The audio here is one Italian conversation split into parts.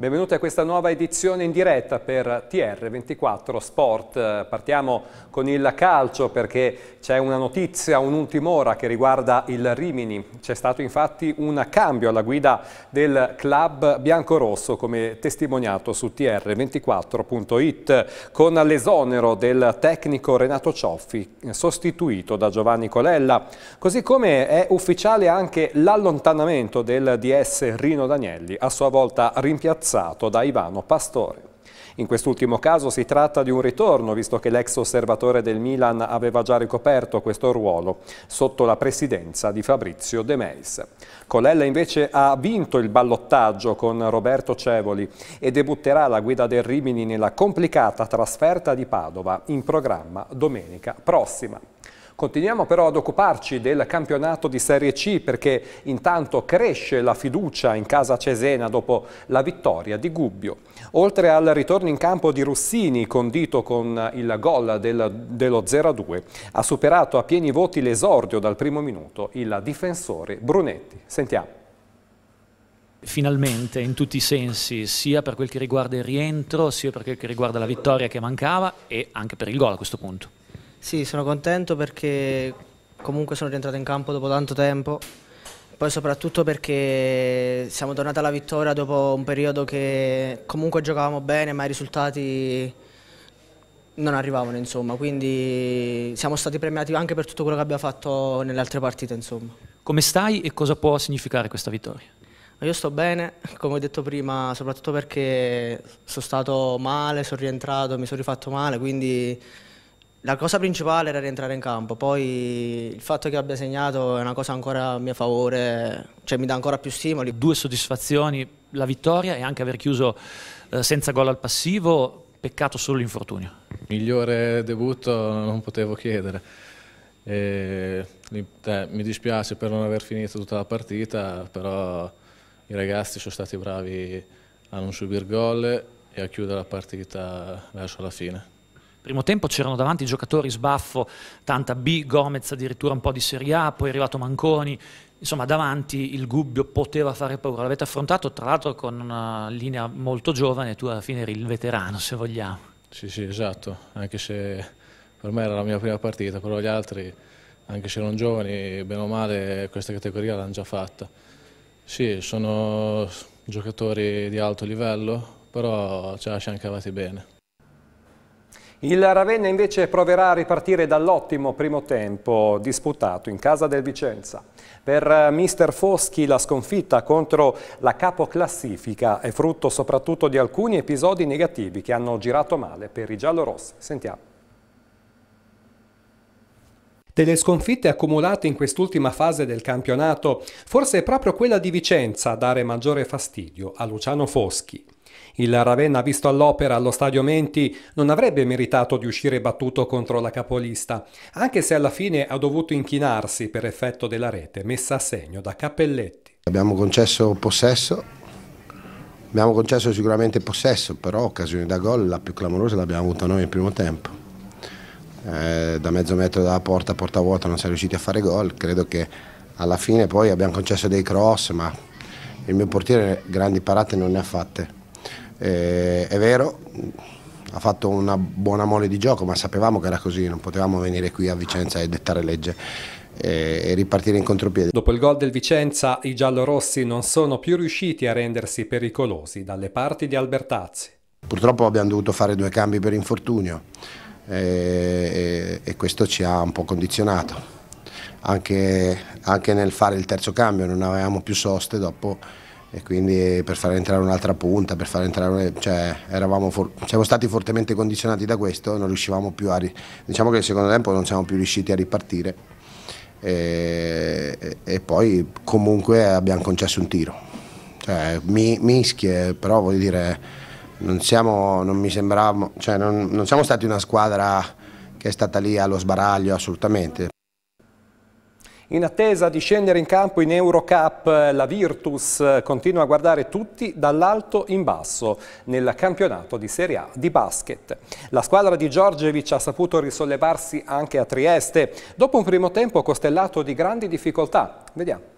Benvenuti a questa nuova edizione in diretta per TR24 Sport. Partiamo con il calcio perché c'è una notizia, un'ultima ora che riguarda il Rimini. C'è stato infatti un cambio alla guida del club biancorosso come testimoniato su tr24.it con l'esonero del tecnico Renato Cioffi sostituito da Giovanni Colella. Così come è ufficiale anche l'allontanamento del DS Rino Danielli a sua volta rimpiazzato piazzato da Ivano Pastore. In quest'ultimo caso si tratta di un ritorno, visto che l'ex osservatore del Milan aveva già ricoperto questo ruolo sotto la presidenza di Fabrizio De Meis. Colella invece ha vinto il ballottaggio con Roberto Cevoli e debutterà alla guida del Rimini nella complicata trasferta di Padova in programma domenica prossima. Continuiamo però ad occuparci del campionato di Serie C perché intanto cresce la fiducia in casa Cesena dopo la vittoria di Gubbio. Oltre al ritorno in campo di Russini, condito con il gol del, dello 0-2, ha superato a pieni voti l'esordio dal primo minuto il difensore Brunetti. Sentiamo. Finalmente, in tutti i sensi, sia per quel che riguarda il rientro, sia per quel che riguarda la vittoria che mancava e anche per il gol a questo punto. Sì, sono contento perché comunque sono rientrato in campo dopo tanto tempo, poi soprattutto perché siamo tornati alla vittoria dopo un periodo che comunque giocavamo bene ma i risultati non arrivavano insomma, quindi siamo stati premiati anche per tutto quello che abbiamo fatto nelle altre partite insomma. Come stai e cosa può significare questa vittoria? Io sto bene, come ho detto prima, soprattutto perché sono stato male, sono rientrato, mi sono rifatto male, quindi la cosa principale era rientrare in campo, poi il fatto che abbia segnato è una cosa ancora a mio favore, cioè mi dà ancora più stimoli. Due soddisfazioni, la vittoria e anche aver chiuso eh, senza gol al passivo, peccato solo l'infortunio. Migliore debutto non potevo chiedere. E, eh, mi dispiace per non aver finito tutta la partita, però i ragazzi sono stati bravi a non subire gol e a chiudere la partita verso la fine primo tempo c'erano davanti i giocatori sbaffo, tanta B, Gomez addirittura un po' di Serie A, poi è arrivato Manconi, insomma davanti il Gubbio poteva fare paura, l'avete affrontato tra l'altro con una linea molto giovane, tu alla fine eri il veterano se vogliamo. Sì sì esatto, anche se per me era la mia prima partita, però gli altri anche se erano giovani, bene o male questa categoria l'hanno già fatta. Sì, sono giocatori di alto livello, però ce la siamo cavati bene. Il Ravenna invece proverà a ripartire dall'ottimo primo tempo disputato in casa del Vicenza. Per eh, mister Foschi la sconfitta contro la capoclassifica è frutto soprattutto di alcuni episodi negativi che hanno girato male per i giallorossi. Sentiamo. Delle sconfitte accumulate in quest'ultima fase del campionato, forse è proprio quella di Vicenza a dare maggiore fastidio a Luciano Foschi. Il Ravenna visto all'opera allo stadio Menti non avrebbe meritato di uscire battuto contro la capolista, anche se alla fine ha dovuto inchinarsi per effetto della rete messa a segno da Cappelletti. Abbiamo concesso possesso, abbiamo concesso sicuramente possesso, però occasione da gol la più clamorosa l'abbiamo avuta noi nel primo tempo. Eh, da mezzo metro dalla porta a porta vuota non siamo riusciti a fare gol, credo che alla fine poi abbiamo concesso dei cross ma il mio portiere grandi parate non ne ha fatte, eh, è vero, ha fatto una buona mole di gioco ma sapevamo che era così, non potevamo venire qui a Vicenza e dettare legge eh, e ripartire in contropiede. Dopo il gol del Vicenza, i giallorossi non sono più riusciti a rendersi pericolosi dalle parti di Albertazzi. Purtroppo abbiamo dovuto fare due cambi per infortunio e, e questo ci ha un po' condizionato. Anche, anche, nel fare il terzo cambio non avevamo più soste dopo e quindi per far entrare un'altra punta, per far entrare, cioè, eravamo siamo stati fortemente condizionati da questo, non riuscivamo più a, diciamo che nel secondo tempo non siamo più riusciti a ripartire e, e poi comunque abbiamo concesso un tiro, cioè, mi, mischie, però voglio dire non siamo, non mi sembrava, cioè non, non siamo stati una squadra che è stata lì allo sbaraglio assolutamente. In attesa di scendere in campo in Eurocup, la Virtus continua a guardare tutti dall'alto in basso nel campionato di Serie A di basket. La squadra di Giorgevic ha saputo risollevarsi anche a Trieste, dopo un primo tempo costellato di grandi difficoltà. Vediamo.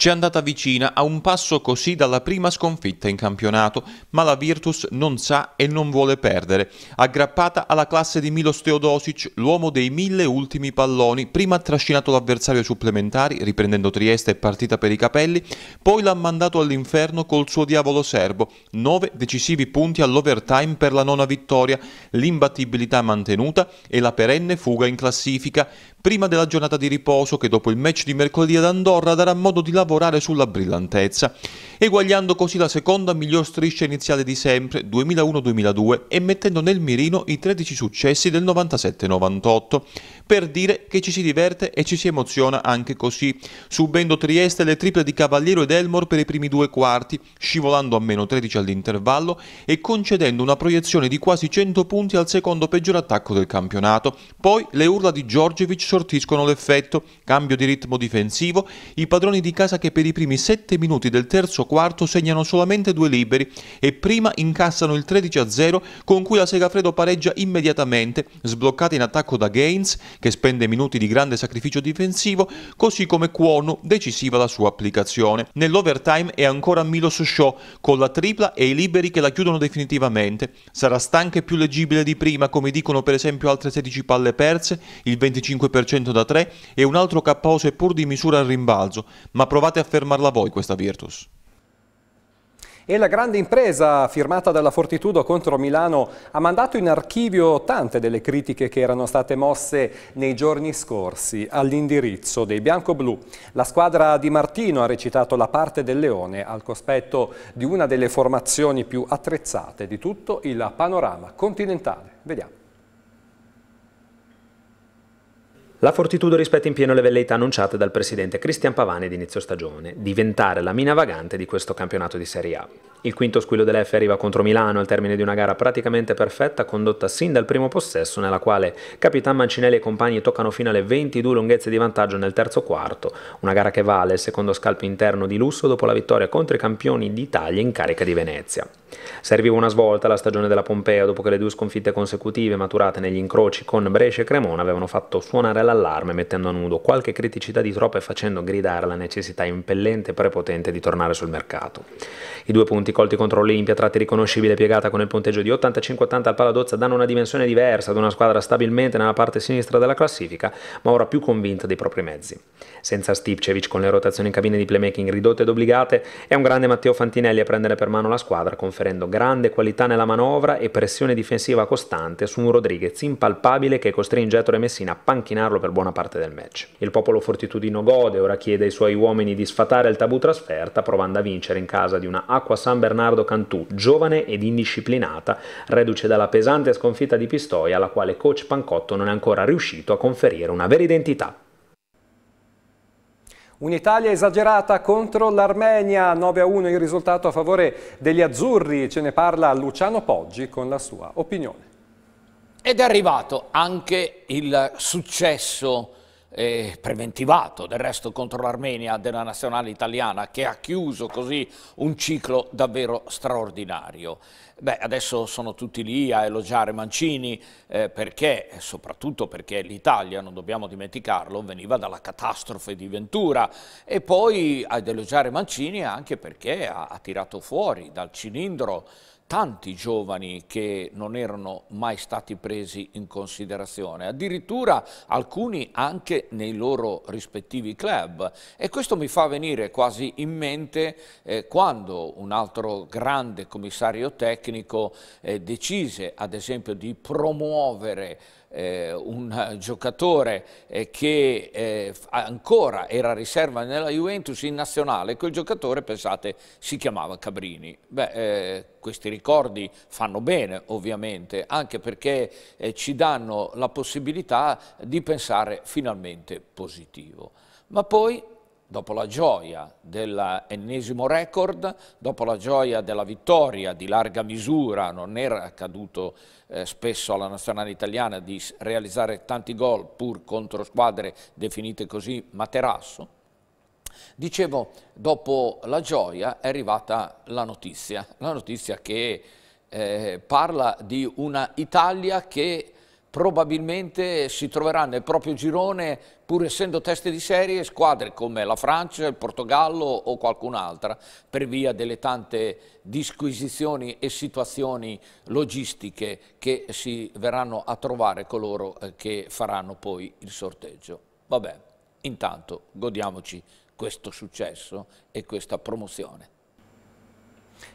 Ci è andata vicina a un passo così dalla prima sconfitta in campionato, ma la Virtus non sa e non vuole perdere. Aggrappata alla classe di Milos Teodosic, l'uomo dei mille ultimi palloni, prima ha trascinato l'avversario supplementari, riprendendo Trieste e partita per i capelli, poi l'ha mandato all'inferno col suo diavolo serbo. Nove decisivi punti all'overtime per la nona vittoria, l'imbattibilità mantenuta e la perenne fuga in classifica prima della giornata di riposo che dopo il match di mercoledì ad Andorra darà modo di lavorare sulla brillantezza eguagliando così la seconda miglior striscia iniziale di sempre 2001-2002 e mettendo nel mirino i 13 successi del 97-98, per dire che ci si diverte e ci si emoziona anche così, subendo Trieste le triple di Cavaliero ed Elmore per i primi due quarti, scivolando a meno 13 all'intervallo e concedendo una proiezione di quasi 100 punti al secondo peggior attacco del campionato. Poi le urla di Giorgevic sortiscono l'effetto, cambio di ritmo difensivo, i padroni di casa che per i primi 7 minuti del terzo quarto segnano solamente due liberi e prima incassano il 13-0 con cui la Segafredo pareggia immediatamente, sbloccata in attacco da Gaines che spende minuti di grande sacrificio difensivo, così come Cuono, decisiva la sua applicazione. Nell'overtime è ancora Milos Shaw con la tripla e i liberi che la chiudono definitivamente. Sarà stanca e più leggibile di prima, come dicono per esempio altre 16 palle perse, il 25% da 3 e un altro KO seppur di misura al rimbalzo, ma provate a fermarla voi questa Virtus. E la grande impresa firmata dalla Fortitudo contro Milano ha mandato in archivio tante delle critiche che erano state mosse nei giorni scorsi all'indirizzo dei bianco-blu. La squadra di Martino ha recitato la parte del leone al cospetto di una delle formazioni più attrezzate di tutto il panorama continentale. Vediamo. La Fortitudo rispetta in pieno le velleità annunciate dal presidente Cristian Pavani ad inizio stagione, diventare la mina vagante di questo campionato di Serie A. Il quinto squillo dell'F arriva contro Milano al termine di una gara praticamente perfetta condotta sin dal primo possesso nella quale Capitan Mancinelli e compagni toccano fino alle 22 lunghezze di vantaggio nel terzo quarto, una gara che vale il secondo scalpo interno di lusso dopo la vittoria contro i campioni d'Italia in carica di Venezia. Serviva una svolta la stagione della Pompea dopo che le due sconfitte consecutive maturate negli incroci con Brescia e Cremona avevano fatto suonare la all'allarme mettendo a nudo qualche criticità di troppo e facendo gridare la necessità impellente e prepotente di tornare sul mercato. I due punti colti contro l'Olimpia, tratti riconoscibile piegata con il punteggio di 85-80 al Paladozza, danno una dimensione diversa ad una squadra stabilmente nella parte sinistra della classifica, ma ora più convinta dei propri mezzi. Senza Stipcevic con le rotazioni in cabine di playmaking ridotte ed obbligate, è un grande Matteo Fantinelli a prendere per mano la squadra, conferendo grande qualità nella manovra e pressione difensiva costante su un Rodriguez impalpabile che costringe Ettore Messina a panchinarlo per buona parte del match. Il popolo fortitudino gode, ora chiede ai suoi uomini di sfatare il tabù trasferta provando a vincere in casa di una Acqua San Bernardo Cantù, giovane ed indisciplinata, reduce dalla pesante sconfitta di Pistoia alla quale coach Pancotto non è ancora riuscito a conferire una vera identità. Un'Italia esagerata contro l'Armenia, 9-1 il risultato a favore degli azzurri, ce ne parla Luciano Poggi con la sua opinione. Ed è arrivato anche il successo eh, preventivato, del resto contro l'Armenia della nazionale italiana, che ha chiuso così un ciclo davvero straordinario. Beh, adesso sono tutti lì a elogiare Mancini eh, perché, soprattutto perché l'Italia, non dobbiamo dimenticarlo, veniva dalla catastrofe di Ventura e poi ad elogiare Mancini anche perché ha, ha tirato fuori dal cilindro tanti giovani che non erano mai stati presi in considerazione, addirittura alcuni anche nei loro rispettivi club. E questo mi fa venire quasi in mente eh, quando un altro grande commissario tecnico eh, decise ad esempio di promuovere eh, un giocatore eh, che eh, ancora era riserva nella Juventus in nazionale, quel giocatore, pensate, si chiamava Cabrini. Beh, eh, questi ricordi fanno bene ovviamente, anche perché eh, ci danno la possibilità di pensare finalmente positivo. Ma poi dopo la gioia dell'ennesimo record, dopo la gioia della vittoria di larga misura, non era accaduto eh, spesso alla nazionale italiana di realizzare tanti gol pur contro squadre definite così materasso, Dicevo, dopo la gioia è arrivata la notizia, la notizia che eh, parla di una Italia che probabilmente si troverà nel proprio girone, pur essendo teste di serie, squadre come la Francia, il Portogallo o qualcun'altra, per via delle tante disquisizioni e situazioni logistiche che si verranno a trovare coloro eh, che faranno poi il sorteggio. Vabbè, intanto godiamoci questo successo e questa promozione.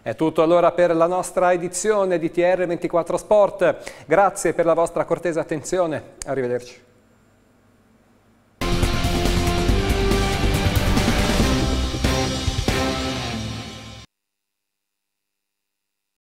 È tutto allora per la nostra edizione di TR24 Sport. Grazie per la vostra cortese attenzione. Arrivederci.